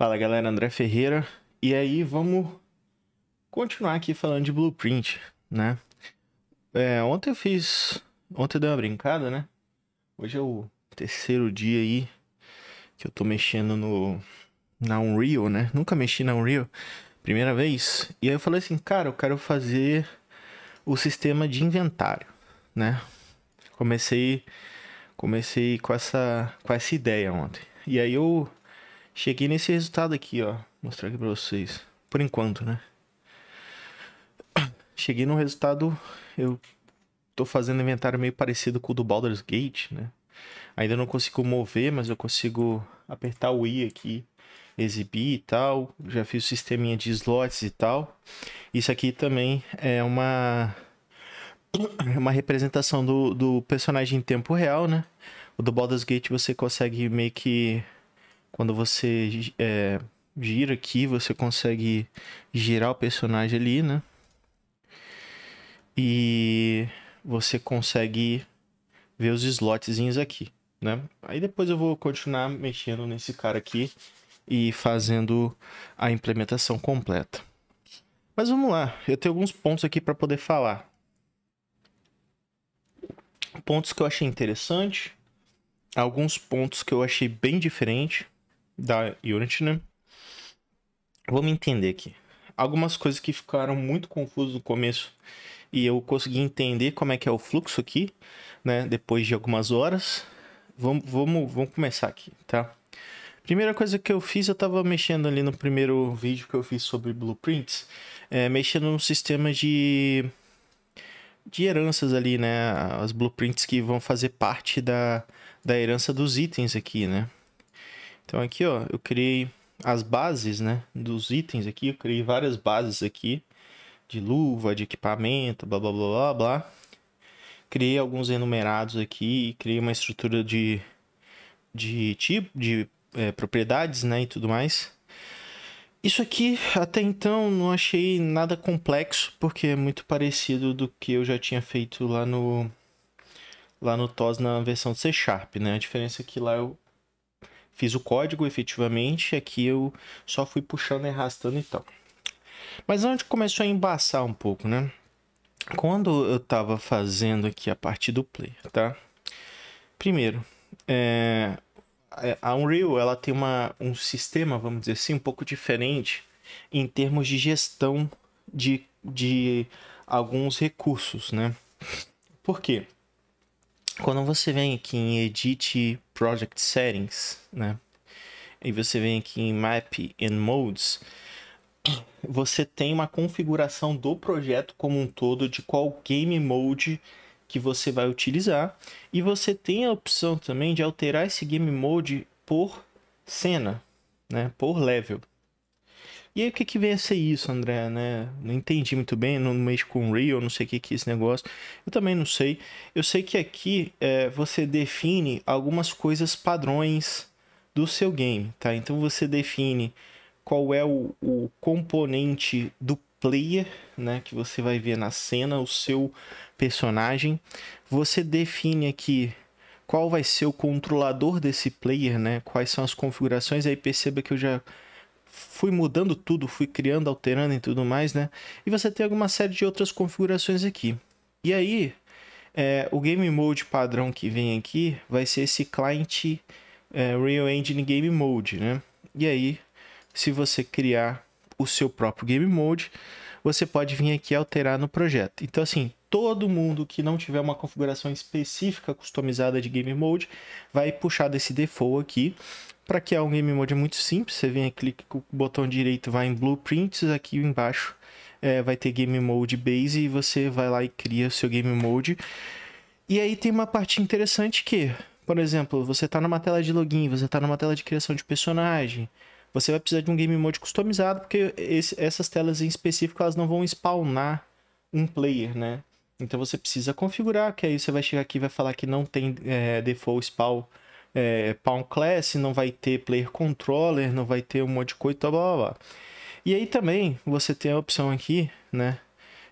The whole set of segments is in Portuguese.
Fala galera, André Ferreira. E aí vamos continuar aqui falando de blueprint, né? É, ontem eu fiz. Ontem eu dei uma brincada, né? Hoje é o terceiro dia aí que eu tô mexendo no. Na Unreal, né? Nunca mexi na Unreal. Primeira vez. E aí eu falei assim, cara, eu quero fazer o sistema de inventário, né? Comecei. Comecei com essa, com essa ideia ontem. E aí eu Cheguei nesse resultado aqui, ó. Vou mostrar aqui pra vocês. Por enquanto, né? Cheguei num resultado. Eu tô fazendo inventário meio parecido com o do Baldur's Gate, né? Ainda não consigo mover, mas eu consigo apertar o I aqui, exibir e tal. Já fiz o sisteminha de slots e tal. Isso aqui também é uma, é uma representação do, do personagem em tempo real, né? O do Baldur's Gate você consegue meio que quando você é, gira aqui, você consegue girar o personagem ali, né? E você consegue ver os slotzinhos aqui, né? Aí depois eu vou continuar mexendo nesse cara aqui e fazendo a implementação completa. Mas vamos lá, eu tenho alguns pontos aqui para poder falar. Pontos que eu achei interessante, alguns pontos que eu achei bem diferente da Unity, né? Vamos entender aqui. Algumas coisas que ficaram muito confusas no começo e eu consegui entender como é que é o fluxo aqui, né? Depois de algumas horas. Vamos, vamos, vamos começar aqui, tá? Primeira coisa que eu fiz, eu estava mexendo ali no primeiro vídeo que eu fiz sobre blueprints, é, mexendo no sistema de, de heranças ali, né? As blueprints que vão fazer parte da, da herança dos itens aqui, né? Então aqui, ó, eu criei as bases, né, dos itens aqui, eu criei várias bases aqui de luva, de equipamento, blá blá blá blá blá. Criei alguns enumerados aqui criei uma estrutura de de tipo, de é, propriedades, né, e tudo mais. Isso aqui até então não achei nada complexo, porque é muito parecido do que eu já tinha feito lá no lá no TOS na versão C Sharp, né? A diferença é que lá eu fiz o código efetivamente, aqui eu só fui puxando e arrastando e tal. Mas é onde começou a embaçar um pouco, né? Quando eu estava fazendo aqui a parte do player, tá? Primeiro, é, é, a Unreal ela tem uma, um sistema, vamos dizer assim, um pouco diferente em termos de gestão de, de alguns recursos, né? Por quê? Quando você vem aqui em Edit Project Settings, né? E você vem aqui em Map and Modes, você tem uma configuração do projeto como um todo de qual game mode que você vai utilizar e você tem a opção também de alterar esse game mode por cena, né, por level. E aí o que que veio a ser isso, André, né? Não entendi muito bem, não mexo com Real, não sei o que que é esse negócio. Eu também não sei. Eu sei que aqui é, você define algumas coisas padrões do seu game, tá? Então você define qual é o, o componente do player, né, que você vai ver na cena, o seu personagem. Você define aqui qual vai ser o controlador desse player, né? Quais são as configurações. Aí perceba que eu já fui mudando tudo, fui criando, alterando e tudo mais, né? E você tem alguma série de outras configurações aqui. E aí, é, o game mode padrão que vem aqui vai ser esse client é, Real Engine Game Mode, né? E aí, se você criar o seu próprio game mode, você pode vir aqui alterar no projeto. Então, assim, todo mundo que não tiver uma configuração específica customizada de game mode vai puxar desse default aqui para criar é um game mode é muito simples, você vem aqui, clica com o botão direito, vai em Blueprints, aqui embaixo é, vai ter Game Mode Base e você vai lá e cria o seu Game Mode. E aí tem uma parte interessante que, por exemplo, você está numa tela de login, você está numa tela de criação de personagem, você vai precisar de um game mode customizado, porque esse, essas telas em específico elas não vão spawnar um player, né? Então você precisa configurar, que aí você vai chegar aqui e vai falar que não tem é, default spawn é, Palm Class, não vai ter Player Controller, não vai ter um monte de coisa, blá blá blá. E aí também você tem a opção aqui, né?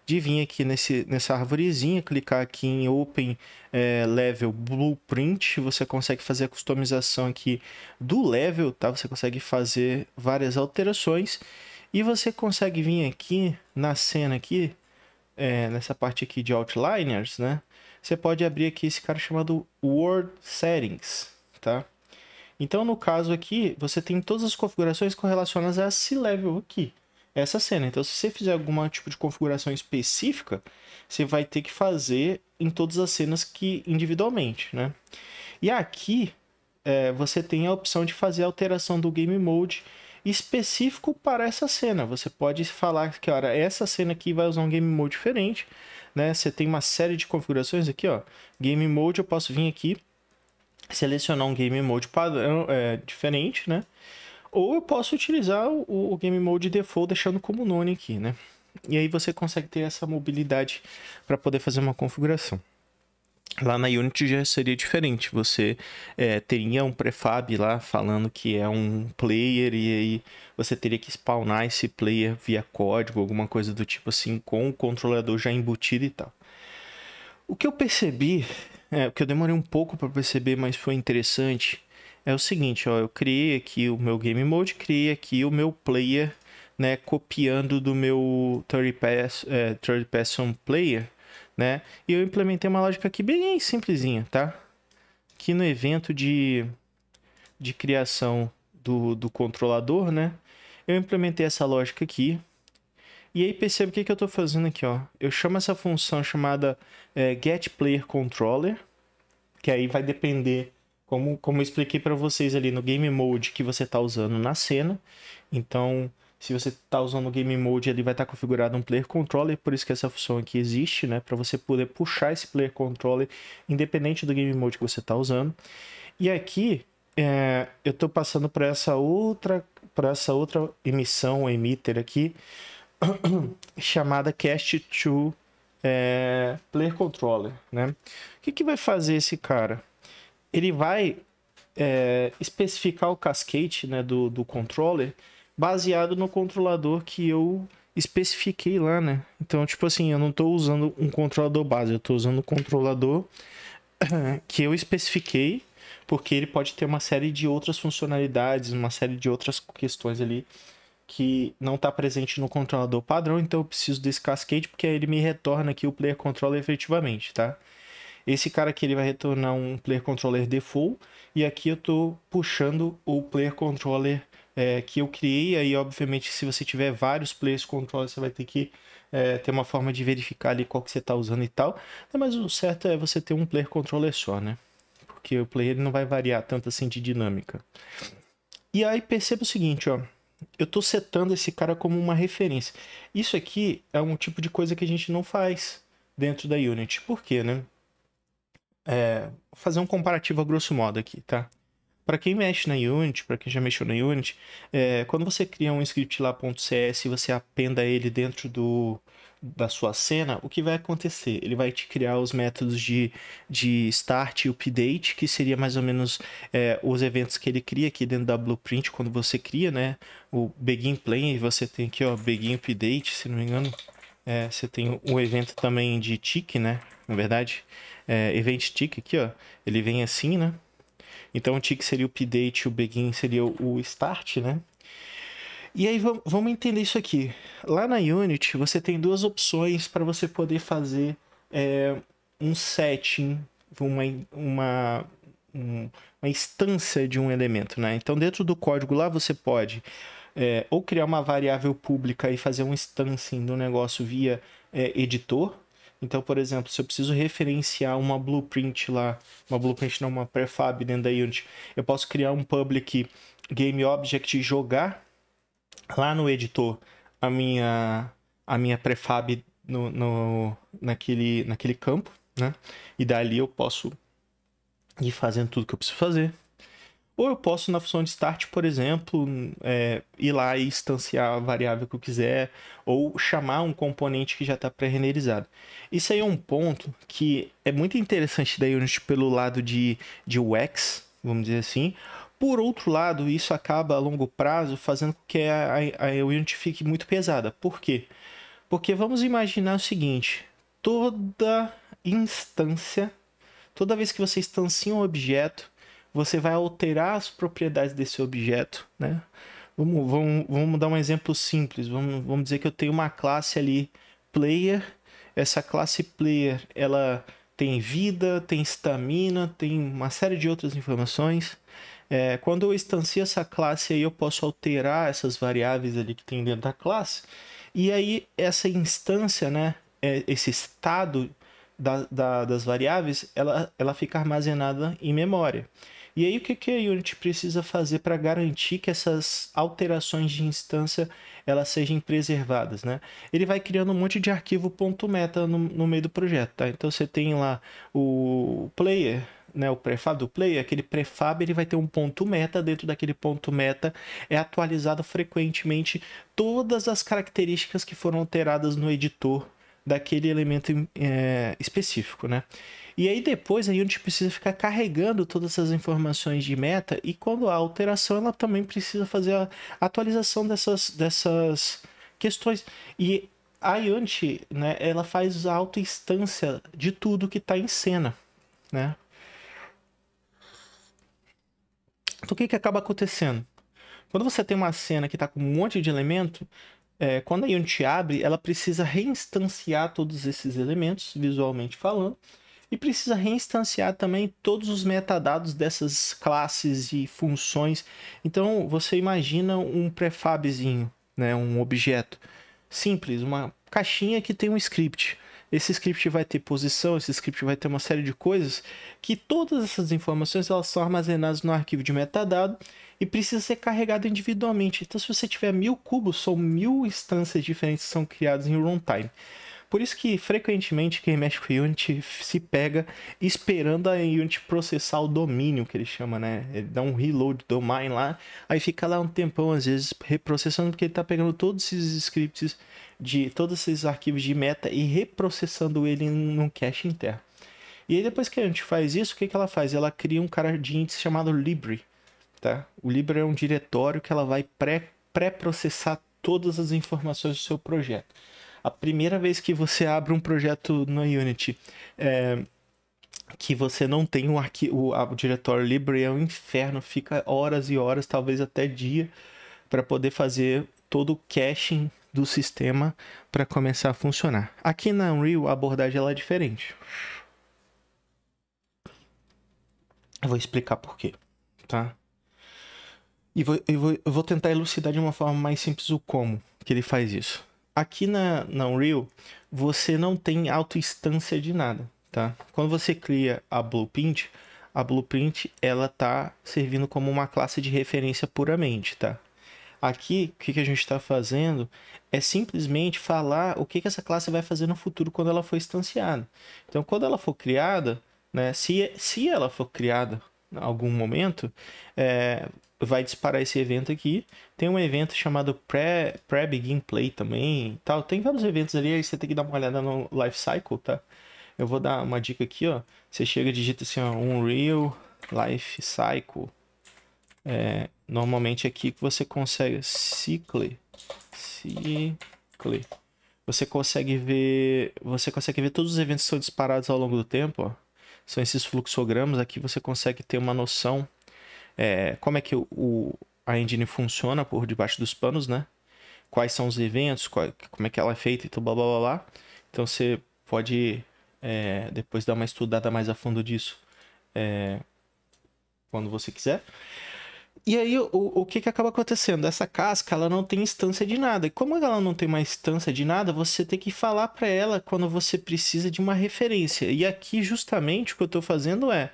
De vir aqui nesse, nessa arvorezinha, clicar aqui em Open é, Level Blueprint, você consegue fazer a customização aqui do level, tá? Você consegue fazer várias alterações e você consegue vir aqui na cena aqui, é, nessa parte aqui de Outliners, né? Você pode abrir aqui esse cara chamado World Settings, tá? Então, no caso aqui, você tem todas as configurações correlacionadas a esse level aqui, essa cena. Então, se você fizer algum tipo de configuração específica, você vai ter que fazer em todas as cenas que individualmente, né? E aqui, é, você tem a opção de fazer a alteração do Game Mode específico para essa cena. Você pode falar que, olha, essa cena aqui vai usar um Game Mode diferente, né? Você tem uma série de configurações aqui, ó. Game Mode, eu posso vir aqui selecionar um game mode padrão, é, diferente, né? Ou eu posso utilizar o, o game mode default deixando como none aqui, né? E aí você consegue ter essa mobilidade para poder fazer uma configuração. Lá na Unity já seria diferente, você é, teria um prefab lá falando que é um player e aí você teria que spawnar esse player via código, alguma coisa do tipo assim, com o controlador já embutido e tal. O que eu percebi é, que eu demorei um pouco para perceber, mas foi interessante, é o seguinte, ó, eu criei aqui o meu game mode, criei aqui o meu player, né, copiando do meu third, pass, é, third person player, né, e eu implementei uma lógica aqui bem simplesinha, tá? Aqui no evento de, de criação do, do controlador, né, eu implementei essa lógica aqui, e aí perceba o que, que eu estou fazendo aqui, ó. Eu chamo essa função chamada é, getPlayerController, que aí vai depender, como, como eu expliquei para vocês ali no game mode que você está usando na cena. Então, se você está usando o game mode, ele vai estar tá configurado um player controller, por isso que essa função aqui existe, né? Para você poder puxar esse player controller, independente do game mode que você está usando. E aqui é, eu estou passando para essa outra para essa outra emissão, emitter aqui, chamada Cast to é, Player Controller, né? O que, que vai fazer esse cara? Ele vai é, especificar o cascate né, do, do controller baseado no controlador que eu especifiquei lá, né? Então, tipo assim, eu não estou usando um controlador base, eu estou usando um controlador que eu especifiquei, porque ele pode ter uma série de outras funcionalidades, uma série de outras questões ali que não está presente no controlador padrão, então eu preciso desse cascade, porque aí ele me retorna aqui o player controller efetivamente, tá? Esse cara aqui ele vai retornar um player controller default, e aqui eu estou puxando o player controller é, que eu criei, aí obviamente se você tiver vários players controllers, você vai ter que é, ter uma forma de verificar ali qual que você está usando e tal, né? mas o certo é você ter um player controller só, né? Porque o player ele não vai variar tanto assim de dinâmica. E aí perceba o seguinte, ó eu tô setando esse cara como uma referência. Isso aqui é um tipo de coisa que a gente não faz dentro da Unity. Por quê, né? É, vou fazer um comparativo a grosso modo aqui, tá? Para quem mexe na Unity, para quem já mexeu na Unity, é, quando você cria um script lá .cs e você apenda ele dentro do da sua cena, o que vai acontecer? Ele vai te criar os métodos de, de start e update, que seria mais ou menos é, os eventos que ele cria aqui dentro da Blueprint, quando você cria, né? O begin play, você tem aqui, ó, begin update, se não me engano. É, você tem um evento também de tick, né? Na é verdade, é, event tick aqui, ó. Ele vem assim, né? Então o tick seria o update, o begin seria o start, né? E aí vamos entender isso aqui. Lá na Unity você tem duas opções para você poder fazer é, um setting, uma, uma, um, uma instância de um elemento, né? Então dentro do código lá você pode é, ou criar uma variável pública e fazer um instancing do negócio via é, editor. Então, por exemplo, se eu preciso referenciar uma blueprint lá, uma blueprint não, uma prefab dentro da Unity, eu posso criar um public game object e jogar lá no editor a minha, a minha prefab no, no, naquele, naquele campo, né? E dali eu posso ir fazendo tudo que eu preciso fazer. Ou eu posso, na função de start, por exemplo, é, ir lá e instanciar a variável que eu quiser, ou chamar um componente que já está pré-renderizado. Isso aí é um ponto que é muito interessante daí pelo lado de, de UX, vamos dizer assim, por outro lado, isso acaba a longo prazo fazendo com que a, a, a Unity fique muito pesada. Por quê? Porque vamos imaginar o seguinte: toda instância, toda vez que você instancia um objeto, você vai alterar as propriedades desse objeto, né? Vamos, vamos, vamos dar um exemplo simples. Vamos, vamos dizer que eu tenho uma classe ali, player. Essa classe player, ela tem vida, tem estamina, tem uma série de outras informações. É, quando eu instancio essa classe aí, eu posso alterar essas variáveis ali que tem dentro da classe. E aí, essa instância, né, é, esse estado da, da, das variáveis, ela, ela fica armazenada em memória. E aí, o que, que a Unity precisa fazer para garantir que essas alterações de instância elas sejam preservadas, né? Ele vai criando um monte de arquivo ponto .meta no, no meio do projeto, tá? Então, você tem lá o player, né, o prefab do player, aquele prefab ele vai ter um ponto meta, dentro daquele ponto meta é atualizado frequentemente todas as características que foram alteradas no editor daquele elemento é, específico, né? E aí depois a Unity precisa ficar carregando todas essas informações de meta e quando há alteração ela também precisa fazer a atualização dessas, dessas questões. E a Unity, né, ela faz a auto-instância de tudo que está em cena, né? Então o que, que acaba acontecendo? Quando você tem uma cena que está com um monte de elemento, é, quando a Unity abre, ela precisa reinstanciar todos esses elementos, visualmente falando, e precisa reinstanciar também todos os metadados dessas classes e funções. Então você imagina um prefabzinho, né, um objeto simples, uma caixinha que tem um script. Esse script vai ter posição, esse script vai ter uma série de coisas que todas essas informações elas são armazenadas no arquivo de metadado e precisa ser carregado individualmente. Então, se você tiver mil cubos, são mil instâncias diferentes que são criadas em runtime. Por isso que frequentemente quem mexe com Unity se pega esperando a Unity processar o domínio que ele chama, né? Ele dá um reload do mine lá, aí fica lá um tempão às vezes reprocessando porque ele tá pegando todos esses scripts de todos esses arquivos de meta e reprocessando ele num cache interno. E aí depois que a gente faz isso, o que, que ela faz? Ela cria um cara de índice chamado Libre, tá? O Libre é um diretório que ela vai pré-processar pré todas as informações do seu projeto. A primeira vez que você abre um projeto no Unity é, que você não tem um arquivo, o, o diretório Libre é um inferno, fica horas e horas, talvez até dia, para poder fazer todo o caching do sistema para começar a funcionar. Aqui na Unreal a abordagem ela é diferente. Eu vou explicar por quê, tá? E vou, eu, vou, eu vou tentar elucidar de uma forma mais simples o como que ele faz isso. Aqui na, na Unreal, você não tem autoinstância de nada, tá? Quando você cria a Blueprint, a Blueprint ela tá servindo como uma classe de referência puramente, tá? Aqui, o que, a gente está fazendo é simplesmente falar o que, que essa classe vai fazer no futuro quando ela for instanciada. Então, quando ela for criada, né, se, se ela for criada em algum momento, é, vai disparar esse evento aqui. Tem um evento chamado Pré-Begin Play também tal. Tem vários eventos ali, aí você tem que dar uma olhada no Life Cycle, tá? Eu vou dar uma dica aqui, ó. Você chega e digita assim, ó, Unreal Life Cycle. É, Normalmente aqui você consegue cicle, cicle. Você consegue ver, você consegue ver todos os eventos que são disparados ao longo do tempo, ó. São esses fluxogramas aqui, você consegue ter uma noção é, como é que o, a engine funciona por debaixo dos panos, né? Quais são os eventos, qual, como é que ela é feita e então, blá blá blá. blá. Então você pode é, depois dar uma estudada mais a fundo disso é, quando você quiser. E aí, o, o que, que acaba acontecendo? Essa casca, ela não tem instância de nada. E como ela não tem uma instância de nada, você tem que falar para ela quando você precisa de uma referência. E aqui, justamente, o que eu estou fazendo é,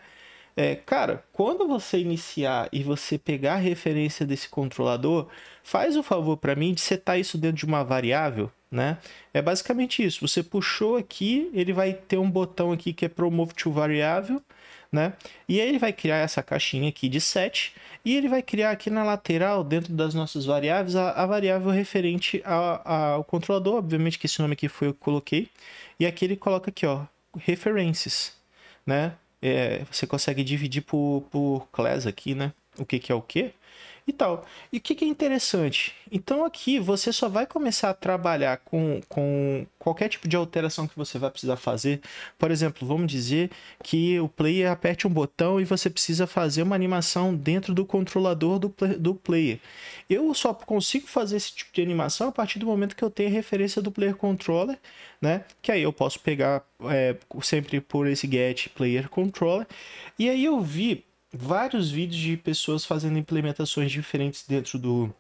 é... Cara, quando você iniciar e você pegar a referência desse controlador, faz o favor para mim de setar isso dentro de uma variável, né? É basicamente isso. Você puxou aqui, ele vai ter um botão aqui que é Promove to Variável né? E aí ele vai criar essa caixinha aqui de set e ele vai criar aqui na lateral, dentro das nossas variáveis, a, a variável referente a, a, ao controlador, obviamente que esse nome aqui foi eu que coloquei, e aqui ele coloca aqui, ó, references, né? É, você consegue dividir por, por class aqui, né? o que, que é o que e tal. E o que, que é interessante? Então aqui você só vai começar a trabalhar com, com qualquer tipo de alteração que você vai precisar fazer. Por exemplo, vamos dizer que o player aperte um botão e você precisa fazer uma animação dentro do controlador do, do player. Eu só consigo fazer esse tipo de animação a partir do momento que eu tenho referência do player controller, né? Que aí eu posso pegar é, sempre por esse get player controller. E aí eu vi vários vídeos de pessoas fazendo implementações diferentes dentro do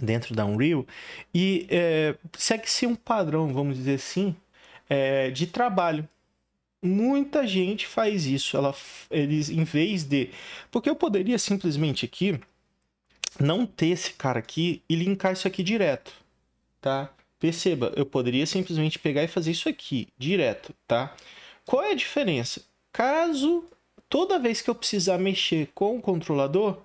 dentro da Unreal e é, segue-se um padrão, vamos dizer assim, é, de trabalho. Muita gente faz isso. Ela, eles, em vez de, porque eu poderia simplesmente aqui não ter esse cara aqui e linkar isso aqui direto, tá? Perceba, eu poderia simplesmente pegar e fazer isso aqui direto, tá? Qual é a diferença? Caso toda vez que eu precisar mexer com o controlador,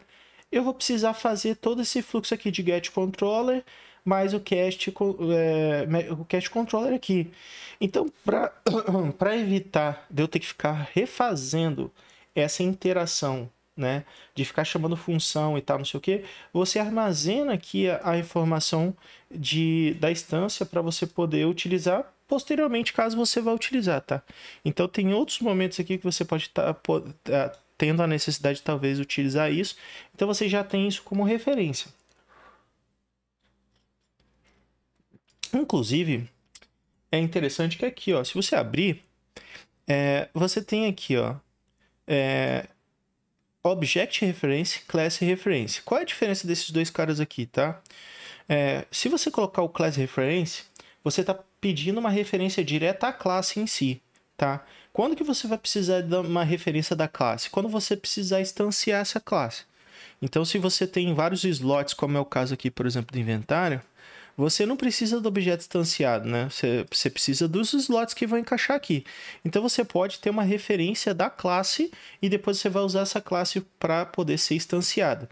eu vou precisar fazer todo esse fluxo aqui de get controller mais o cast, é, o cast controller aqui. Então, para evitar de eu ter que ficar refazendo essa interação, né, de ficar chamando função e tal, não sei o que, você armazena aqui a, a informação de, da instância para você poder utilizar posteriormente, caso você vá utilizar, tá? Então tem outros momentos aqui que você pode estar tá, tá, tendo a necessidade talvez utilizar isso, então você já tem isso como referência. Inclusive, é interessante que aqui, ó, se você abrir, é, você tem aqui, ó, é, Object Reference, Class Reference. Qual é a diferença desses dois caras aqui, tá? É, se você colocar o Class Reference, você está pedindo uma referência direta à classe em si, tá? Quando que você vai precisar de uma referência da classe? Quando você precisar instanciar essa classe. Então, se você tem vários slots, como é o caso aqui, por exemplo, do inventário, você não precisa do objeto instanciado, né? Você, você, precisa dos slots que vão encaixar aqui. Então você pode ter uma referência da classe e depois você vai usar essa classe para poder ser instanciada.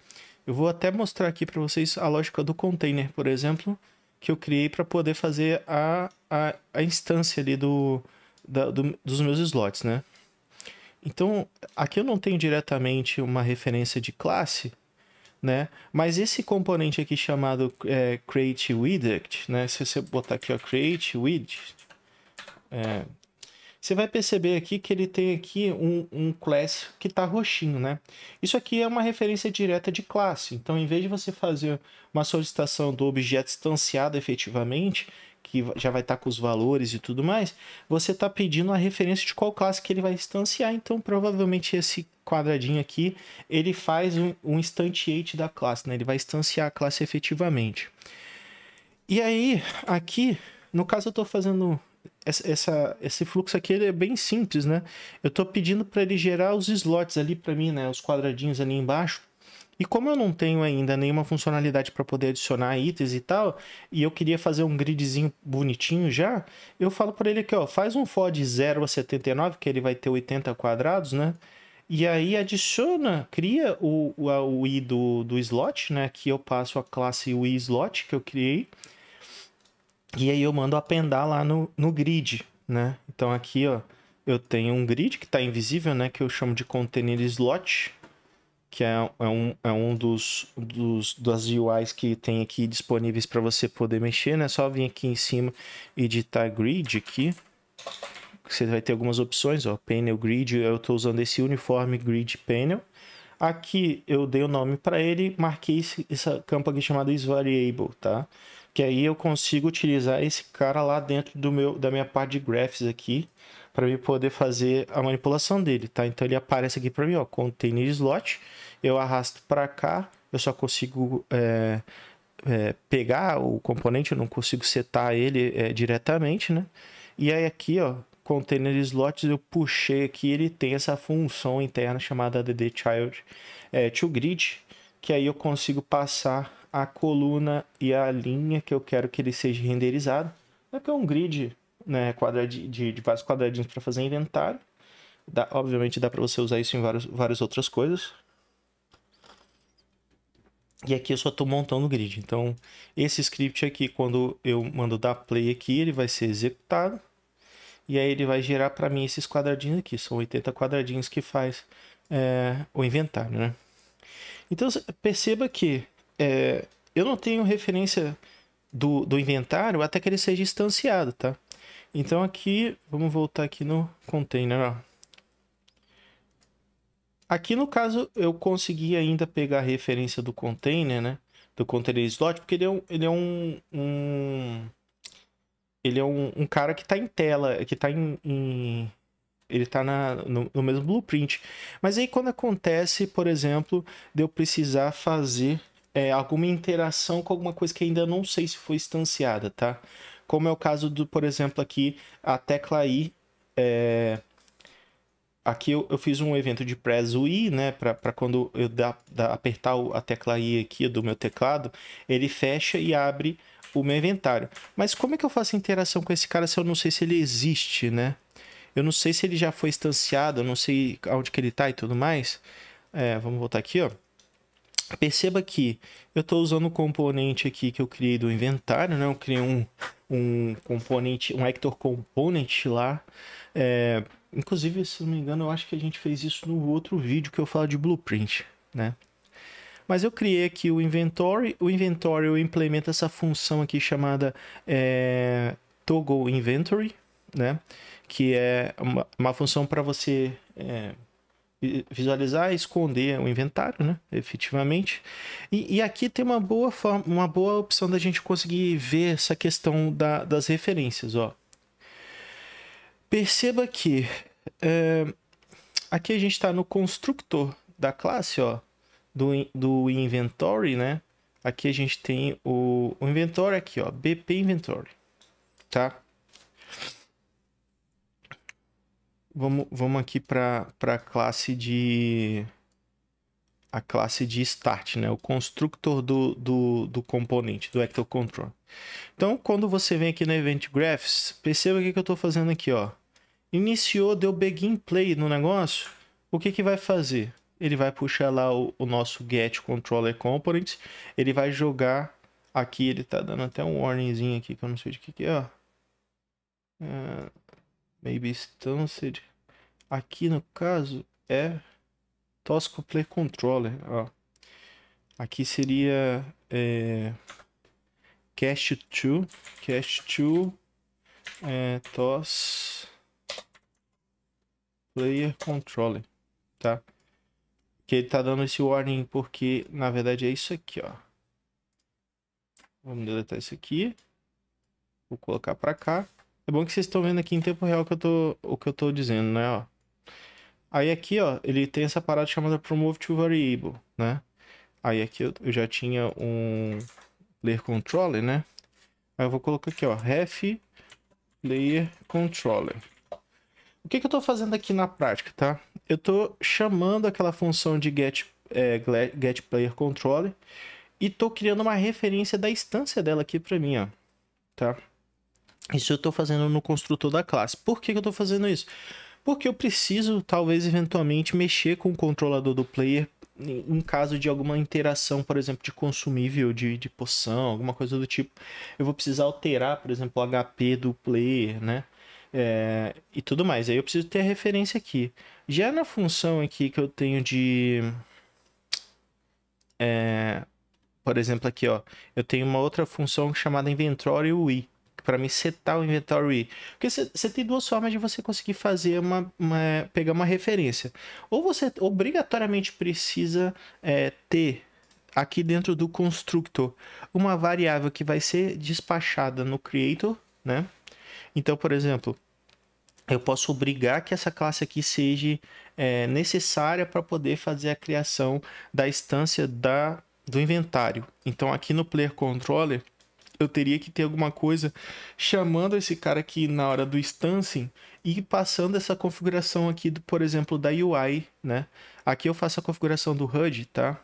Eu vou até mostrar aqui para vocês a lógica do container, por exemplo, que eu criei para poder fazer a, a, a instância ali do, da, do, dos meus slots, né? Então, aqui eu não tenho diretamente uma referência de classe, né? Mas esse componente aqui chamado é, create widget, né? Se você botar aqui, ó, create widget, é, você vai perceber aqui que ele tem aqui um, um class que está roxinho, né? Isso aqui é uma referência direta de classe. Então, em vez de você fazer uma solicitação do objeto instanciado efetivamente, que já vai estar tá com os valores e tudo mais, você está pedindo a referência de qual classe que ele vai instanciar. Então, provavelmente esse quadradinho aqui, ele faz um, um instantiate da classe, né? Ele vai instanciar a classe efetivamente. E aí, aqui, no caso eu estou fazendo essa, esse fluxo aqui é bem simples, né? Eu estou pedindo para ele gerar os slots ali para mim, né? Os quadradinhos ali embaixo. E como eu não tenho ainda nenhuma funcionalidade para poder adicionar itens e tal, e eu queria fazer um gridzinho bonitinho já, eu falo para ele aqui, ó, faz um for de 0 a 79, que ele vai ter 80 quadrados, né? E aí adiciona, cria o, o, o i do, do slot, né? Aqui eu passo a classe i slot que eu criei e aí eu mando appendar lá no, no grid, né? Então aqui, ó, eu tenho um grid que está invisível, né? Que eu chamo de container slot, que é, é um, é um dos, dos das UIs que tem aqui disponíveis para você poder mexer, né? Só vir aqui em cima e editar grid aqui. Você vai ter algumas opções, ó, panel grid, eu estou usando esse uniforme grid panel. Aqui eu dei o nome para ele, marquei esse, essa campo aqui chamado is variable, tá? que aí eu consigo utilizar esse cara lá dentro do meu, da minha parte de graphs aqui, para me poder fazer a manipulação dele, tá? Então ele aparece aqui para mim, ó, container slot, eu arrasto para cá, eu só consigo é, é, pegar o componente, eu não consigo setar ele é, diretamente, né? E aí aqui, ó, container slots, eu puxei aqui, ele tem essa função interna chamada add child é, to grid, que aí eu consigo passar a coluna e a linha que eu quero que ele seja renderizado. Aqui é, é um grid né, de, de vários quadradinhos para fazer inventário. Dá, obviamente dá para você usar isso em vários, várias outras coisas. E aqui eu só estou montando o grid. Então, esse script aqui, quando eu mando dar play aqui, ele vai ser executado. E aí ele vai gerar para mim esses quadradinhos aqui. São 80 quadradinhos que faz é, o inventário, né? Então, perceba que é, eu não tenho referência do, do inventário até que ele seja instanciado, tá? Então aqui, vamos voltar aqui no container, ó. Aqui no caso eu consegui ainda pegar a referência do container, né? Do container slot, porque ele é um, ele é um, um ele é um, um cara que está em tela, que está em, em, ele está no, no mesmo blueprint. Mas aí quando acontece, por exemplo, de eu precisar fazer é, alguma interação com alguma coisa que ainda não sei se foi instanciada, tá? Como é o caso do, por exemplo, aqui a tecla I. É... Aqui eu, eu, fiz um evento de press UI, né? Para quando eu dá, apertar a tecla I aqui do meu teclado, ele fecha e abre o meu inventário. Mas como é que eu faço interação com esse cara se eu não sei se ele existe, né? Eu não sei se ele já foi instanciado, eu não sei onde que ele tá e tudo mais. É, vamos voltar aqui, ó. Perceba que eu estou usando o componente aqui que eu criei do inventário, né? Eu criei um, um componente, um Hector Component lá. É, inclusive, se não me engano, eu acho que a gente fez isso no outro vídeo que eu falo de Blueprint, né? Mas eu criei aqui o Inventory. O Inventory eu implemento essa função aqui chamada é, Toggle Inventory, né? Que é uma, uma função para você... É, visualizar, esconder o inventário, né? Efetivamente. E, e aqui tem uma boa forma, uma boa opção da gente conseguir ver essa questão da, das referências, ó. Perceba que é, aqui a gente está no construtor da classe, ó, do, do inventory, né? Aqui a gente tem o, o inventory aqui, ó, bp inventory, tá? Vamos, vamos aqui para a classe de a classe de start, né? o construtor do, do, do componente, do control Então, quando você vem aqui no Event Graphs, perceba o que, que eu estou fazendo aqui. Ó. Iniciou, deu begin play no negócio, o que, que vai fazer? Ele vai puxar lá o, o nosso get controller components ele vai jogar aqui, ele está dando até um warningzinho aqui, que eu não sei de que, que é. Ó. Ah, Maybe be instanced. Aqui no caso é Tosco Play Controller. Ó. Aqui seria é, Cache 2, Cache 2 é, TOS Player Controller, tá? Que ele tá dando esse warning porque na verdade é isso aqui, ó. Vamos deletar isso aqui. Vou colocar para cá. É bom que vocês estão vendo aqui em tempo real que eu tô, o que eu tô dizendo, né? Ó. Aí aqui, ó, ele tem essa parada chamada Promote to Variable, né? Aí aqui eu, eu já tinha um Layer Controller, né? Aí eu vou colocar aqui, ó, ref Layer Controller. O que, que eu estou fazendo aqui na prática, tá? Eu estou chamando aquela função de get, é, get player controller e estou criando uma referência da instância dela aqui para mim, ó, tá? Isso eu estou fazendo no construtor da classe. Por que, que eu estou fazendo isso? Porque eu preciso, talvez, eventualmente, mexer com o controlador do player em caso de alguma interação, por exemplo, de consumível, de, de poção, alguma coisa do tipo. Eu vou precisar alterar, por exemplo, o HP do player, né? É, e tudo mais. Aí eu preciso ter a referência aqui. Já na função aqui que eu tenho de... É, por exemplo, aqui, ó. Eu tenho uma outra função chamada inventório UI para mim setar o inventory. Porque você tem duas formas de você conseguir fazer uma, uma, pegar uma referência. Ou você obrigatoriamente precisa é, ter aqui dentro do constructor uma variável que vai ser despachada no creator, né? Então, por exemplo, eu posso obrigar que essa classe aqui seja é, necessária para poder fazer a criação da instância da, do inventário. Então, aqui no player controller eu teria que ter alguma coisa chamando esse cara aqui na hora do instancing e passando essa configuração aqui, do, por exemplo, da UI, né? Aqui eu faço a configuração do HUD, tá?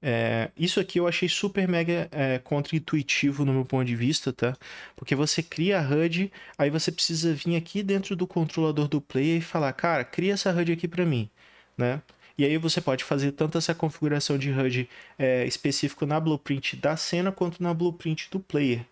É, isso aqui eu achei super mega é, contra-intuitivo no meu ponto de vista, tá? Porque você cria a HUD, aí você precisa vir aqui dentro do controlador do player e falar, cara, cria essa HUD aqui para mim, né? E aí você pode fazer tanto essa configuração de HUD é, específico na blueprint da cena quanto na blueprint do player.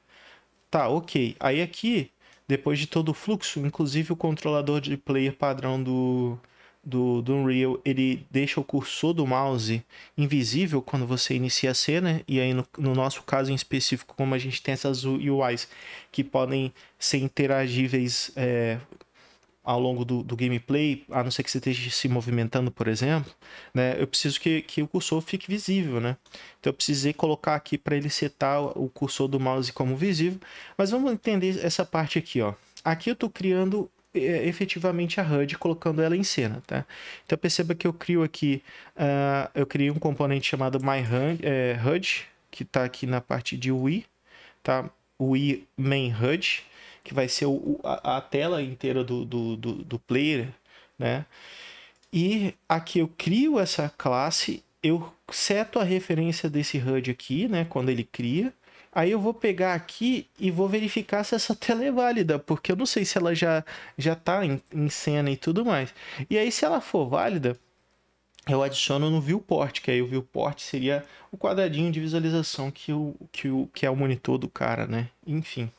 Tá, ok. Aí aqui, depois de todo o fluxo, inclusive o controlador de player padrão do, do, do Unreal, ele deixa o cursor do mouse invisível quando você inicia a cena, e aí no, no nosso caso em específico, como a gente tem essas UIs que podem ser interagíveis é, ao longo do, do, gameplay, a não ser que você esteja se movimentando, por exemplo, né, eu preciso que, que o cursor fique visível, né? Então eu precisei colocar aqui para ele setar o cursor do mouse como visível, mas vamos entender essa parte aqui, ó. Aqui eu estou criando é, efetivamente a HUD, colocando ela em cena, tá? Então perceba que eu crio aqui, uh, eu criei um componente chamado My é, HUD que está aqui na parte de UI, tá? UI Main HUD, que vai ser o, a, a, tela inteira do, do, do, do player, né? E aqui eu crio essa classe, eu seto a referência desse HUD aqui, né? Quando ele cria. Aí eu vou pegar aqui e vou verificar se essa tela é válida, porque eu não sei se ela já já tá em, em cena e tudo mais. E aí se ela for válida, eu adiciono no viewport, que aí o viewport seria o quadradinho de visualização que o que, o, que é o monitor do cara, né? Enfim.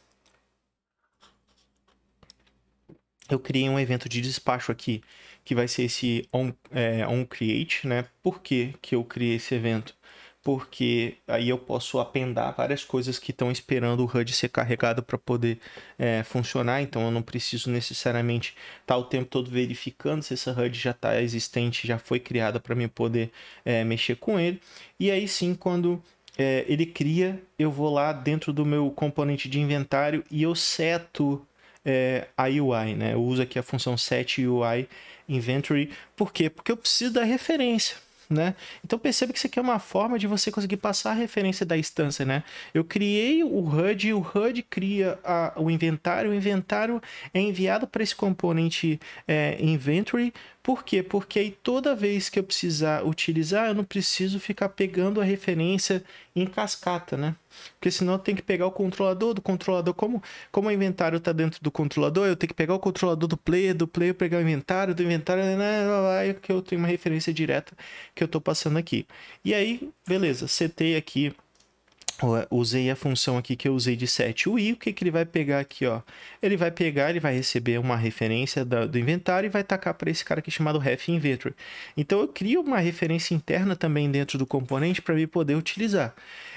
eu criei um evento de despacho aqui, que vai ser esse on, é, on create, né? Por que, que eu criei esse evento? Porque aí eu posso apendar várias coisas que estão esperando o HUD ser carregado para poder é, funcionar. Então eu não preciso necessariamente estar tá o tempo todo verificando se essa HUD já está existente, já foi criada para mim poder é, mexer com ele. E aí sim, quando é, ele cria, eu vou lá dentro do meu componente de inventário e eu seto é, a UI, né? Eu uso aqui a função set UI inventory. Por quê? Porque eu preciso da referência. Né? Então perceba que isso aqui é uma forma de você conseguir passar a referência da instância, né? Eu criei o HUD, o HUD cria a, o inventário, o inventário é enviado para esse componente é, inventory por quê? Porque aí toda vez que eu precisar utilizar, eu não preciso ficar pegando a referência em cascata, né? Porque senão eu tenho que pegar o controlador do controlador. Como, como o inventário está dentro do controlador, eu tenho que pegar o controlador do player, do player pegar o inventário, do inventário, né? né, né é que eu tenho uma referência direta que eu estou passando aqui. E aí, beleza, setei aqui usei a função aqui que eu usei de set UI, o que, que ele vai pegar aqui, ó? Ele vai pegar, ele vai receber uma referência da, do inventário e vai tacar para esse cara aqui chamado ref inventory. Então eu crio uma referência interna também dentro do componente para me poder utilizar.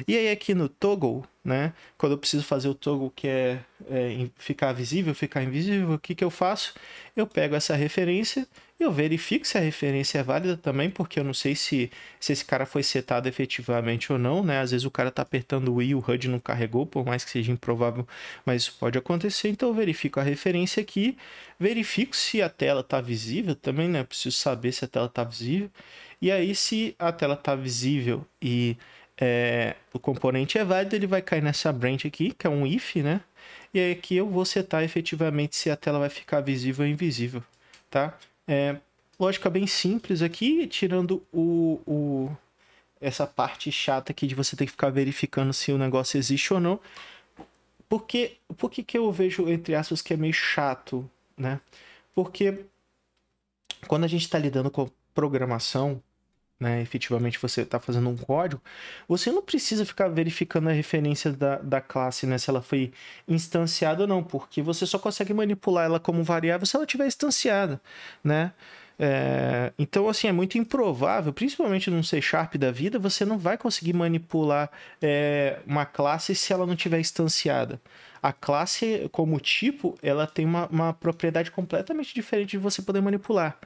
E aí aqui no toggle, né? Quando eu preciso fazer o togo que é, é, ficar visível, ficar invisível, o que, que eu faço? Eu pego essa referência, eu verifico se a referência é válida também, porque eu não sei se, se esse cara foi setado efetivamente ou não, né? Às vezes o cara está apertando o i, o HUD não carregou, por mais que seja improvável, mas isso pode acontecer. Então eu verifico a referência aqui, verifico se a tela está visível também, né? Eu preciso saber se a tela está visível. E aí se a tela está visível e é, o componente é válido, ele vai cair nessa branch aqui, que é um if, né? E aí aqui eu vou setar efetivamente se a tela vai ficar visível ou invisível, tá? É, lógica bem simples aqui, tirando o, o, essa parte chata aqui de você ter que ficar verificando se o negócio existe ou não. Porque, por que, que eu vejo, entre aspas, que é meio chato, né? Porque quando a gente está lidando com programação, né, efetivamente você está fazendo um código, você não precisa ficar verificando a referência da, da classe, né, se ela foi instanciada ou não, porque você só consegue manipular ela como variável se ela estiver instanciada, né? É, então, assim, é muito improvável, principalmente num C Sharp da vida, você não vai conseguir manipular é, uma classe se ela não estiver instanciada a classe como tipo, ela tem uma, uma propriedade completamente diferente de você poder manipular,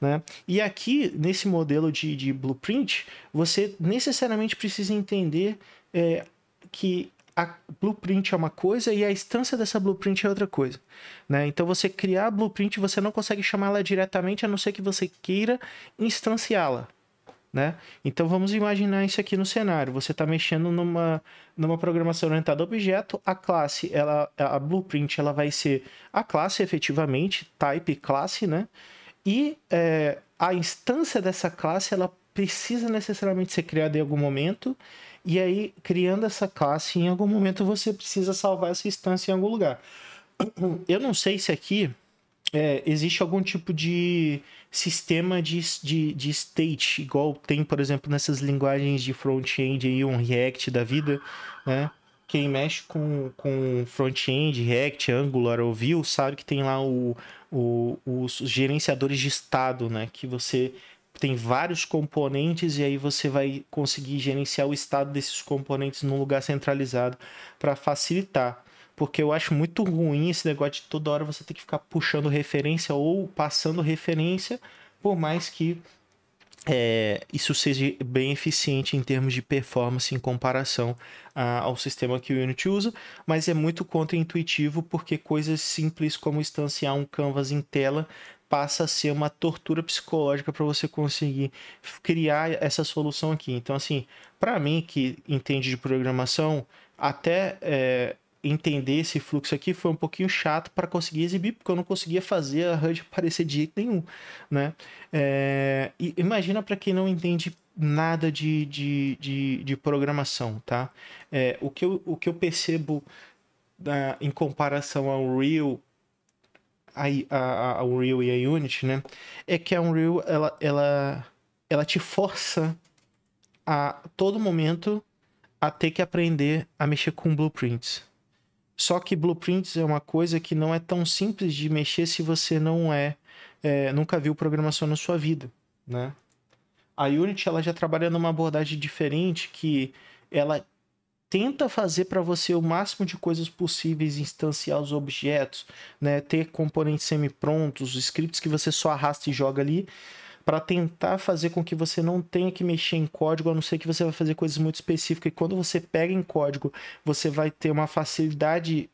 né? E aqui, nesse modelo de, de blueprint, você necessariamente precisa entender é, que a blueprint é uma coisa e a instância dessa blueprint é outra coisa. Né? Então, você criar a blueprint, você não consegue chamá-la diretamente, a não ser que você queira instanciá-la. Né? Então vamos imaginar isso aqui no cenário. Você está mexendo numa, numa programação orientada a objeto, a classe, ela, a blueprint, ela vai ser a classe efetivamente, type classe, né? E é, a instância dessa classe, ela precisa necessariamente ser criada em algum momento. E aí, criando essa classe, em algum momento você precisa salvar essa instância em algum lugar. Eu não sei se aqui é, existe algum tipo de sistema de, de, de state, igual tem, por exemplo, nessas linguagens de front-end aí, um React da vida, né? Quem mexe com, com front-end, React, Angular ou Vue, sabe que tem lá o, o, os gerenciadores de estado, né? Que você tem vários componentes e aí você vai conseguir gerenciar o estado desses componentes num lugar centralizado para facilitar porque eu acho muito ruim esse negócio de toda hora você ter que ficar puxando referência ou passando referência, por mais que é, isso seja bem eficiente em termos de performance em comparação a, ah, ao sistema que o Unity usa, mas é muito contraintuitivo porque coisas simples como instanciar um canvas em tela passa a ser uma tortura psicológica para você conseguir criar essa solução aqui. Então, assim, para mim que entende de programação, até é, entender esse fluxo aqui foi um pouquinho chato para conseguir exibir, porque eu não conseguia fazer a HUD aparecer de jeito nenhum, né? É, imagina para quem não entende nada de, de, de, de programação, tá? É, o, que eu, o que eu percebo da, em comparação ao Real a, a, a Unreal e a Unity, né? É que a Unreal, ela, ela, ela te força a todo momento a ter que aprender a mexer com blueprints, só que blueprints é uma coisa que não é tão simples de mexer se você não é, é nunca viu programação na sua vida, né? A Unity ela já trabalha numa abordagem diferente que ela tenta fazer para você o máximo de coisas possíveis, instanciar os objetos, né, ter componentes semi-prontos, scripts que você só arrasta e joga ali, para tentar fazer com que você não tenha que mexer em código, a não ser que você vai fazer coisas muito específicas. E quando você pega em código, você vai ter uma facilidade,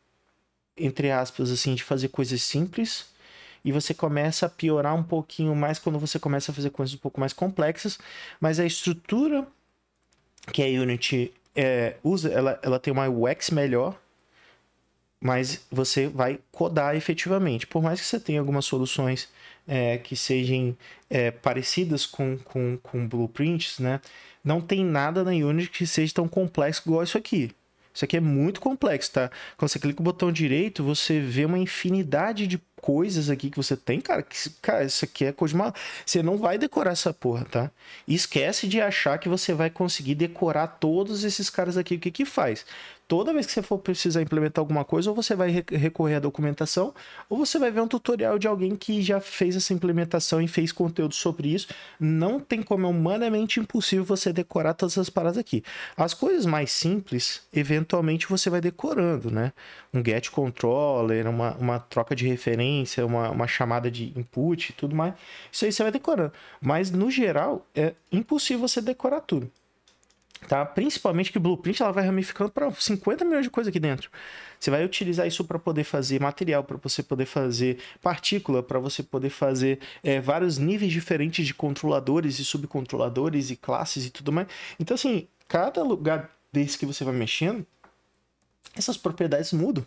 entre aspas, assim, de fazer coisas simples. E você começa a piorar um pouquinho mais quando você começa a fazer coisas um pouco mais complexas. Mas a estrutura que a Unity é, usa, ela, ela tem uma UX melhor mas você vai codar efetivamente. Por mais que você tenha algumas soluções é, que sejam é, parecidas com, com, com blueprints, né? não tem nada na Unity que seja tão complexo igual isso aqui. Isso aqui é muito complexo, tá? Quando você clica o botão direito, você vê uma infinidade de coisas aqui que você tem, cara. Que, cara, isso aqui é coisa de mal. Você não vai decorar essa porra, tá? E esquece de achar que você vai conseguir decorar todos esses caras aqui. O que que faz? toda vez que você for precisar implementar alguma coisa, ou você vai recorrer à documentação, ou você vai ver um tutorial de alguém que já fez essa implementação e fez conteúdo sobre isso. Não tem como, é humanamente impossível você decorar todas as paradas aqui. As coisas mais simples, eventualmente você vai decorando, né? Um get controller, uma, uma troca de referência, uma, uma chamada de input e tudo mais. Isso aí você vai decorando. Mas, no geral, é impossível você decorar tudo tá? Principalmente que o Blueprint ela vai ramificando para 50 milhões de coisas aqui dentro. Você vai utilizar isso para poder fazer material, para você poder fazer partícula, para você poder fazer é, vários níveis diferentes de controladores e subcontroladores e classes e tudo mais. Então, assim, cada lugar desse que você vai mexendo, essas propriedades mudam,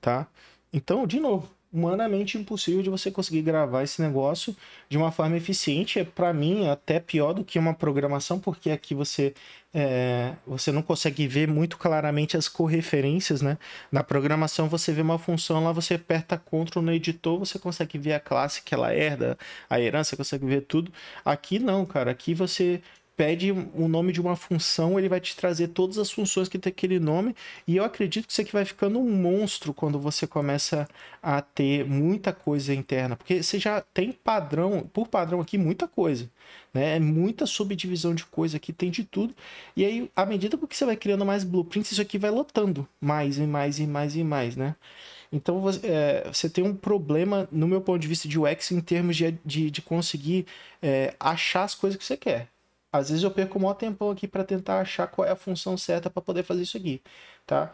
tá? Então, de novo, humanamente impossível de você conseguir gravar esse negócio de uma forma eficiente. É, para mim, é até pior do que uma programação, porque aqui você, é, você não consegue ver muito claramente as correferências, né? Na programação, você vê uma função lá, você aperta CTRL no editor, você consegue ver a classe que ela herda, a herança, consegue ver tudo. Aqui não, cara. Aqui você pede o nome de uma função, ele vai te trazer todas as funções que tem aquele nome, e eu acredito que isso aqui vai ficando um monstro quando você começa a ter muita coisa interna, porque você já tem padrão, por padrão aqui, muita coisa, né? É muita subdivisão de coisa aqui, tem de tudo, e aí, à medida que você vai criando mais blueprints, isso aqui vai lotando mais e mais e mais e mais, né? Então é, você tem um problema, no meu ponto de vista, de UX em termos de, de, de conseguir é, achar as coisas que você quer. Às vezes eu perco o maior tempão aqui para tentar achar qual é a função certa para poder fazer isso aqui, tá?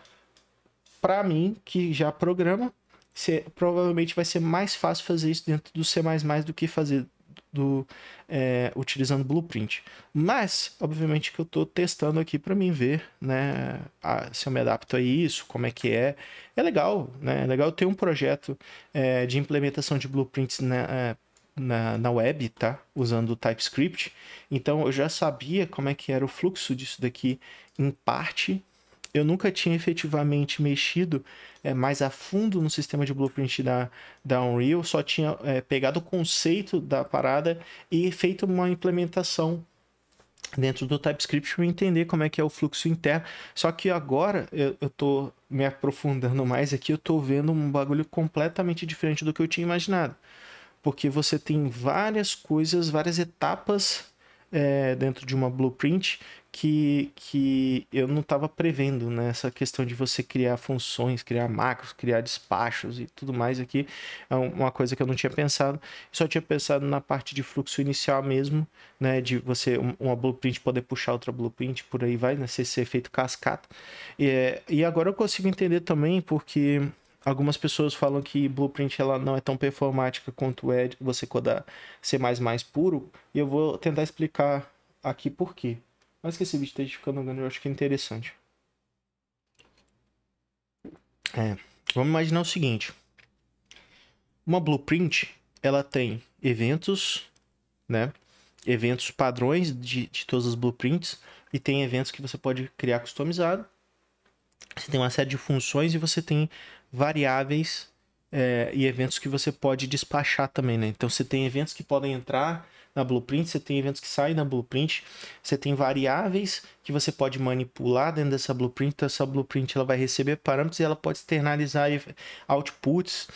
Para mim, que já programa, cê, provavelmente vai ser mais fácil fazer isso dentro do C++ do que fazer do é, utilizando Blueprint. Mas, obviamente que eu estou testando aqui para mim ver, né, a, se eu me adapto a isso, como é que é. É legal, né? É legal ter um projeto é, de implementação de Blueprints né, é, na, na web, tá? Usando o TypeScript. Então eu já sabia como é que era o fluxo disso daqui em parte. Eu nunca tinha efetivamente mexido é, mais a fundo no sistema de blueprint da, da Unreal, só tinha é, pegado o conceito da parada e feito uma implementação dentro do TypeScript para entender como é que é o fluxo interno. Só que agora eu, eu tô me aprofundando mais aqui, eu tô vendo um bagulho completamente diferente do que eu tinha imaginado porque você tem várias coisas, várias etapas é, dentro de uma blueprint que, que eu não estava prevendo, né? questão de você criar funções, criar macros, criar despachos e tudo mais aqui é uma coisa que eu não tinha pensado. Só tinha pensado na parte de fluxo inicial mesmo, né? De você, uma blueprint poder puxar outra blueprint, por aí vai, né? ser efeito cascata. E, é, e agora eu consigo entender também porque Algumas pessoas falam que Blueprint ela não é tão performática quanto é você codar C++ puro, e eu vou tentar explicar aqui por quê. Mas que esse vídeo tá esteja ficando grande, eu acho que é interessante. É, vamos imaginar o seguinte. Uma Blueprint, ela tem eventos, né? Eventos padrões de, de todas as Blueprints, e tem eventos que você pode criar customizado. Você tem uma série de funções e você tem variáveis é, e eventos que você pode despachar também, né? Então você tem eventos que podem entrar na Blueprint, você tem eventos que saem da Blueprint, você tem variáveis que você pode manipular dentro dessa Blueprint, então essa Blueprint ela vai receber parâmetros e ela pode externalizar outputs,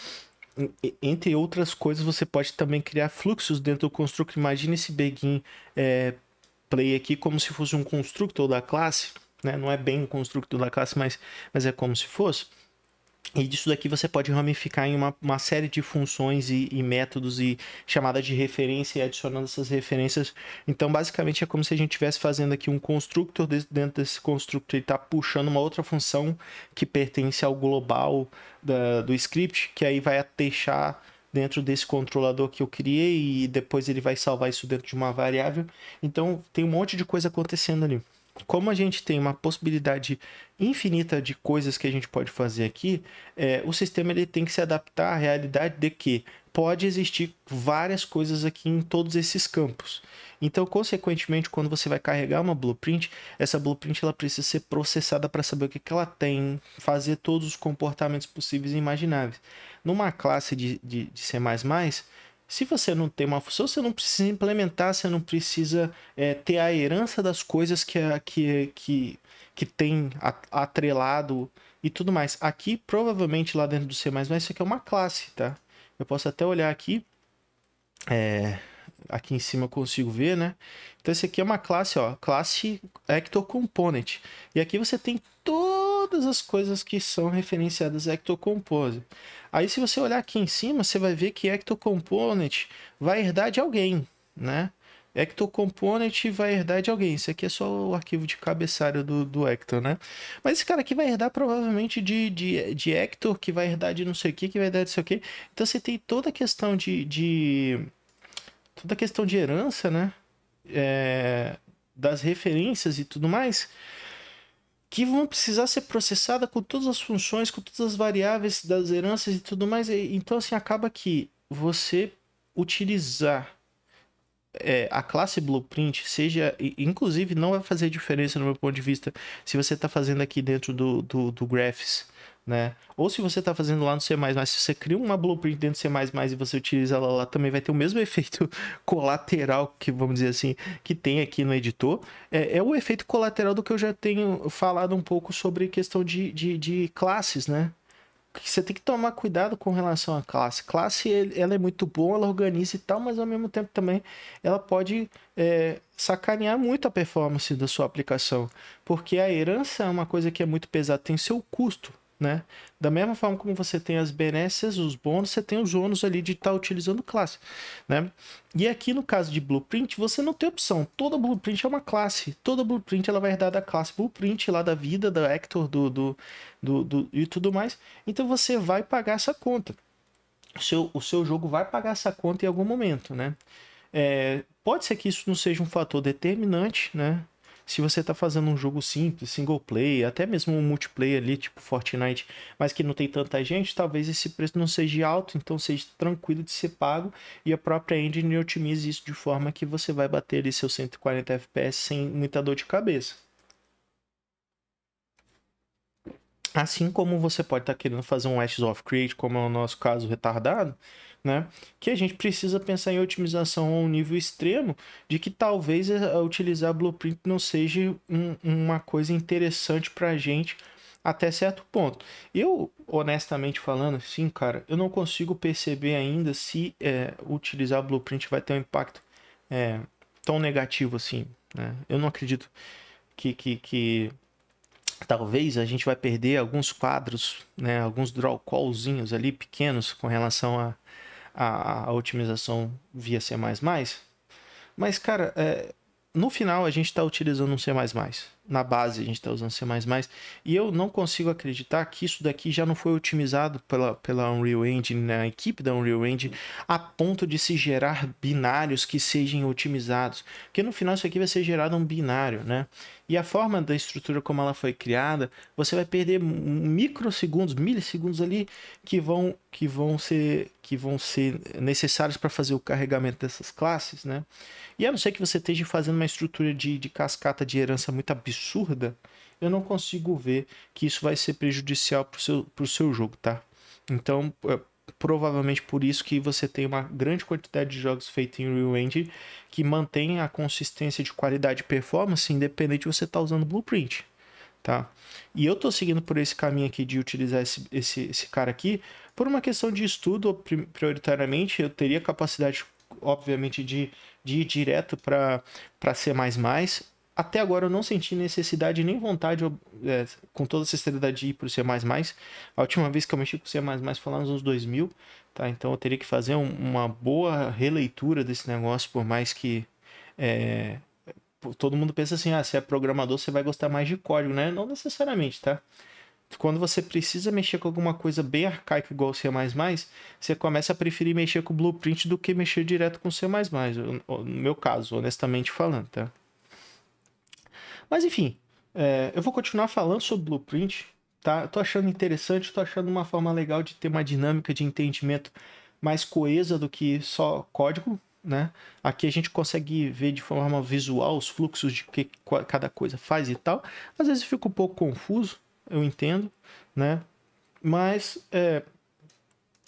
entre outras coisas, você pode também criar fluxos dentro do construto. Imagina esse begin é, play aqui como se fosse um constructor da classe, né? Não é bem um constructor da classe, mas, mas é como se fosse. E disso daqui você pode ramificar em uma, uma série de funções e, e métodos e chamada de referência e adicionando essas referências. Então, basicamente, é como se a gente estivesse fazendo aqui um constructor dentro desse constructor e está puxando uma outra função que pertence ao global da, do script, que aí vai deixar dentro desse controlador que eu criei e depois ele vai salvar isso dentro de uma variável. Então, tem um monte de coisa acontecendo ali como a gente tem uma possibilidade infinita de coisas que a gente pode fazer aqui, é, o sistema ele tem que se adaptar à realidade de que pode existir várias coisas aqui em todos esses campos. Então, consequentemente, quando você vai carregar uma blueprint, essa blueprint ela precisa ser processada para saber o que, que ela tem, fazer todos os comportamentos possíveis e imagináveis. Numa classe de, de, de C++, se você não tem uma função, você não precisa implementar, você não precisa é, ter a herança das coisas que, que, que, que tem atrelado e tudo mais. Aqui, provavelmente lá dentro do C++, isso aqui é uma classe, tá? Eu posso até olhar aqui. É, aqui em cima eu consigo ver, né? Então, esse aqui é uma classe, ó, classe Hector Component. E aqui você tem todas as coisas que são referenciadas a Ectocomposite. Aí se você olhar aqui em cima, você vai ver que Ectocomponent vai herdar de alguém, né? Ectocomponent vai herdar de alguém. Isso aqui é só o arquivo de cabeçalho do, do Hector, né? Mas esse cara aqui vai herdar provavelmente de, de, de Hector, que vai herdar de não sei o que, que vai herdar de não sei o que. Então você tem toda a questão de. de toda a questão de herança, né? É, das referências e tudo mais que vão precisar ser processadas com todas as funções, com todas as variáveis das heranças e tudo mais. Então, assim, acaba que você utilizar é, a classe Blueprint, seja. Inclusive, não vai fazer diferença no meu ponto de vista se você está fazendo aqui dentro do, do, do Graphs né? Ou se você está fazendo lá no C++, se você cria uma blueprint dentro do C++ e você utiliza ela lá, também vai ter o mesmo efeito colateral, que vamos dizer assim, que tem aqui no editor. É, é o efeito colateral do que eu já tenho falado um pouco sobre questão de, de, de classes, né? você tem que tomar cuidado com relação à classe. Classe, ela é muito boa, ela organiza e tal, mas ao mesmo tempo também ela pode é, sacanear muito a performance da sua aplicação, porque a herança é uma coisa que é muito pesada, tem seu custo. Né? Da mesma forma como você tem as benesses, os bônus, você tem os ônus ali de estar tá utilizando classe, né? E aqui no caso de Blueprint, você não tem opção. Toda Blueprint é uma classe. Toda Blueprint ela vai herdar da classe Blueprint lá da vida, da Hector, do, do, do, do e tudo mais. Então você vai pagar essa conta. O seu, o seu jogo vai pagar essa conta em algum momento, né? É, pode ser que isso não seja um fator determinante, né? se você está fazendo um jogo simples, single player, até mesmo um multiplayer ali, tipo Fortnite, mas que não tem tanta gente, talvez esse preço não seja alto, então seja tranquilo de ser pago e a própria engine otimize isso de forma que você vai bater ali seus 140 FPS sem muita dor de cabeça. Assim como você pode estar tá querendo fazer um Ashes of Creed, como é o nosso caso retardado, né? Que a gente precisa pensar em otimização a um nível extremo de que talvez eh, utilizar Blueprint não seja um, uma coisa interessante para a gente até certo ponto. Eu, honestamente falando, sim, cara, eu não consigo perceber ainda se é, utilizar Blueprint vai ter um impacto é, tão negativo assim. Né? Eu não acredito que, que, que talvez a gente vai perder alguns quadros, né, alguns draw callzinhos ali pequenos com relação a, a, a otimização via C++. Mas, cara, é, no final a gente está utilizando um C++ na base a gente está usando C++, e eu não consigo acreditar que isso daqui já não foi otimizado pela, pela Unreal Engine, na né? equipe da Unreal Engine, a ponto de se gerar binários que sejam otimizados, porque no final isso aqui vai ser gerado um binário, né? E a forma da estrutura como ela foi criada, você vai perder microsegundos, milissegundos ali que vão que vão ser que vão ser necessários para fazer o carregamento dessas classes, né? E a não ser que você esteja fazendo uma estrutura de, de cascata de herança muito absurda, absurda, eu não consigo ver que isso vai ser prejudicial para o seu, seu jogo, tá? Então, é provavelmente por isso que você tem uma grande quantidade de jogos feitos em Unreal Engine que mantém a consistência de qualidade e performance independente de você estar tá usando Blueprint, tá? E eu estou seguindo por esse caminho aqui de utilizar esse, esse, esse cara aqui por uma questão de estudo, prioritariamente eu teria capacidade obviamente de, de ir direto para C++, até agora eu não senti necessidade nem vontade, é, com toda sinceridade, de ir pro C++. A última vez que eu mexi com o C++ foi lá nos anos 2000, tá? Então eu teria que fazer um, uma boa releitura desse negócio, por mais que... É, todo mundo pensa assim, ah, se é programador você vai gostar mais de código, né? Não necessariamente, tá? Quando você precisa mexer com alguma coisa bem arcaica igual o C++, você começa a preferir mexer com o Blueprint do que mexer direto com o C++, no meu caso, honestamente falando, tá? Mas enfim, é, eu vou continuar falando sobre Blueprint, tá? Tô achando interessante, tô achando uma forma legal de ter uma dinâmica de entendimento mais coesa do que só código, né? Aqui a gente consegue ver de forma visual os fluxos de que cada coisa faz e tal. Às vezes fica um pouco confuso, eu entendo, né? Mas é,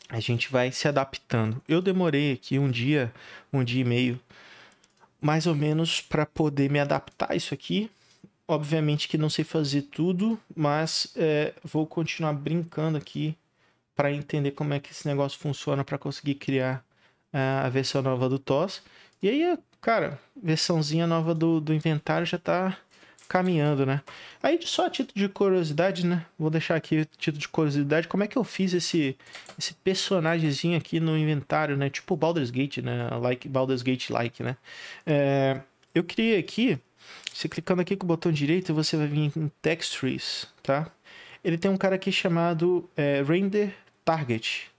a gente vai se adaptando. Eu demorei aqui um dia, um dia e meio, mais ou menos, para poder me adaptar a isso aqui, Obviamente que não sei fazer tudo, mas é, vou continuar brincando aqui para entender como é que esse negócio funciona para conseguir criar é, a versão nova do TOS. E aí, cara, versãozinha nova do, do inventário já está caminhando, né? Aí só a título de curiosidade, né? Vou deixar aqui título de curiosidade. Como é que eu fiz esse esse personagemzinho aqui no inventário, né? Tipo Baldur's Gate, né? Like Baldur's Gate like, né? É, eu criei aqui você clicando aqui com o botão direito, você vai vir em textures tá? Ele tem um cara aqui chamado é, Render Target.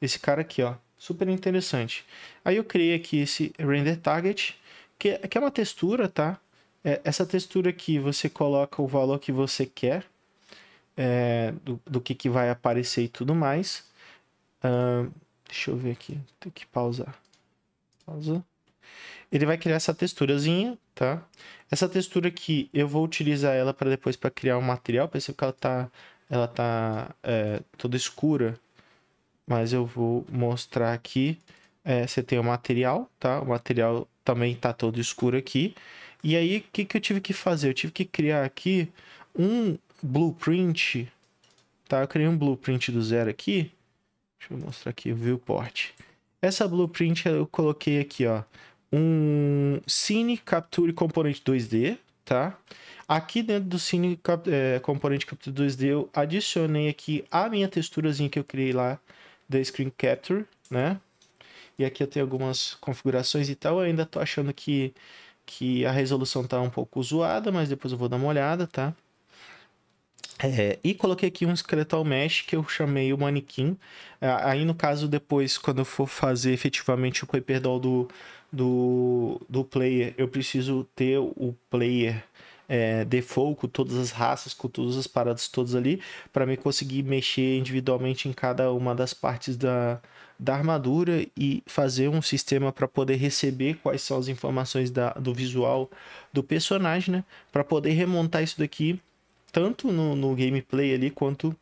Esse cara aqui, ó. Super interessante. Aí eu criei aqui esse Render Target, que, que é uma textura, tá? É, essa textura aqui, você coloca o valor que você quer, é, do, do que, que vai aparecer e tudo mais. Uh, deixa eu ver aqui, tem que pausar. Pausa ele vai criar essa texturazinha, tá? Essa textura aqui, eu vou utilizar ela para depois para criar um material. Percebo que ela tá, ela tá é, toda escura, mas eu vou mostrar aqui. É, você tem o material, tá? O material também tá todo escuro aqui. E aí, o que, que eu tive que fazer? Eu tive que criar aqui um blueprint, tá? Eu criei um blueprint do zero aqui. Deixa eu mostrar aqui o viewport. Essa blueprint eu coloquei aqui, ó um Cine Capture Componente 2D, tá? Aqui dentro do Cine Cap é, Componente Capture 2D, eu adicionei aqui a minha texturazinha que eu criei lá da Screen Capture, né? E aqui eu tenho algumas configurações e tal. Eu ainda tô achando que, que a resolução tá um pouco zoada, mas depois eu vou dar uma olhada, tá? É, e coloquei aqui um skeletal mesh que eu chamei o manequim. Aí, no caso, depois, quando eu for fazer efetivamente o paper doll do, do, do player. Eu preciso ter o player é, default com todas as raças, com todas as paradas todas ali, para me conseguir mexer individualmente em cada uma das partes da, da armadura e fazer um sistema para poder receber quais são as informações da, do visual do personagem, né? Para poder remontar isso daqui tanto no, no gameplay ali quanto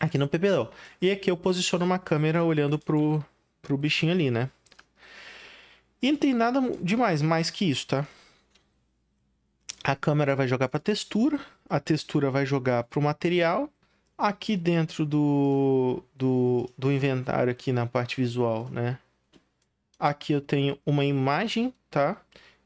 aqui no PPL. E aqui eu posiciono uma câmera olhando pro, pro bichinho ali, né? E não tem nada demais mais que isso, tá? A câmera vai jogar para textura, a textura vai jogar para o material. Aqui dentro do, do, do inventário, aqui na parte visual, né? Aqui eu tenho uma imagem, tá?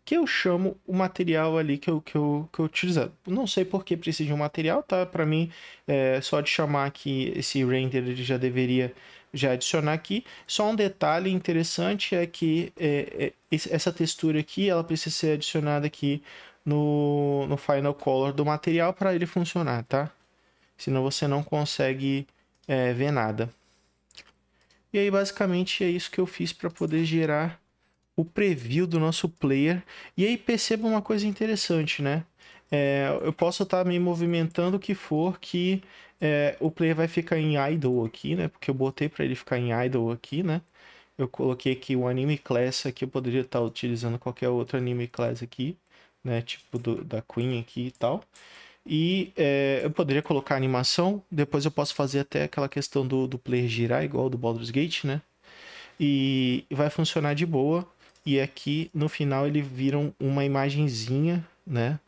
Que eu chamo o material ali que eu, que eu, que eu utilizo Não sei por que precisa de um material, tá? Para mim, é, só de chamar aqui esse render, ele já deveria já adicionar aqui. Só um detalhe interessante é que é, é essa textura aqui ela precisa ser adicionada aqui no, no Final Color do material para ele funcionar, tá? Senão você não consegue é, ver nada. E aí basicamente é isso que eu fiz para poder gerar o preview do nosso player. E aí perceba uma coisa interessante, né? é, eu posso estar tá me movimentando o que for que é, o player vai ficar em idle aqui, né? Porque eu botei para ele ficar em idle aqui, né? Eu coloquei aqui o anime class aqui, eu poderia estar tá utilizando qualquer outro anime class aqui, né? Tipo do, da Queen aqui e tal. E é, eu poderia colocar animação, depois eu posso fazer até aquela questão do, do player girar, igual do Baldur's Gate, né? E vai funcionar de boa. E aqui no final ele viram uma imagenzinha, né?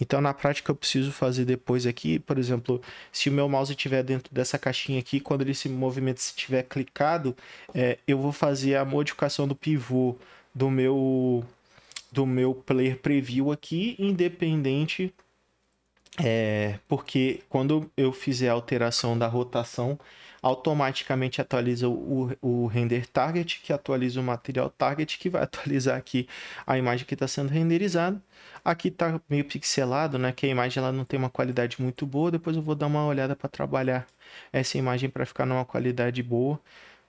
Então, na prática, eu preciso fazer depois aqui, por exemplo, se o meu mouse estiver dentro dessa caixinha aqui, quando ele se movimenta, se estiver clicado, é, eu vou fazer a modificação do pivô do meu do meu player preview aqui, independente, é, porque quando eu fizer a alteração da rotação, automaticamente atualiza o, o render target, que atualiza o material target, que vai atualizar aqui a imagem que está sendo renderizada. Aqui está meio pixelado, né, que a imagem ela não tem uma qualidade muito boa, depois eu vou dar uma olhada para trabalhar essa imagem para ficar numa qualidade boa,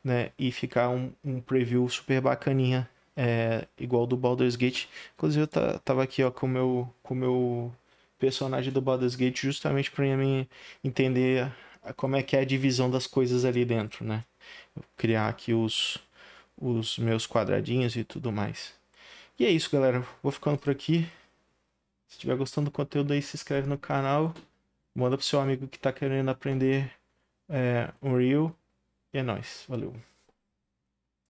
né, e ficar um, um preview super bacaninha é, igual do Baldur's Gate. Inclusive, eu tava aqui ó, com o meu, com meu personagem do Baldur's Gate justamente para mim entender como é que é a divisão das coisas ali dentro, né? Vou criar aqui os, os meus quadradinhos e tudo mais. E é isso, galera. Vou ficando por aqui. Se estiver gostando do conteúdo aí, se inscreve no canal. Manda pro seu amigo que tá querendo aprender é, Unreal. E é nóis. Valeu.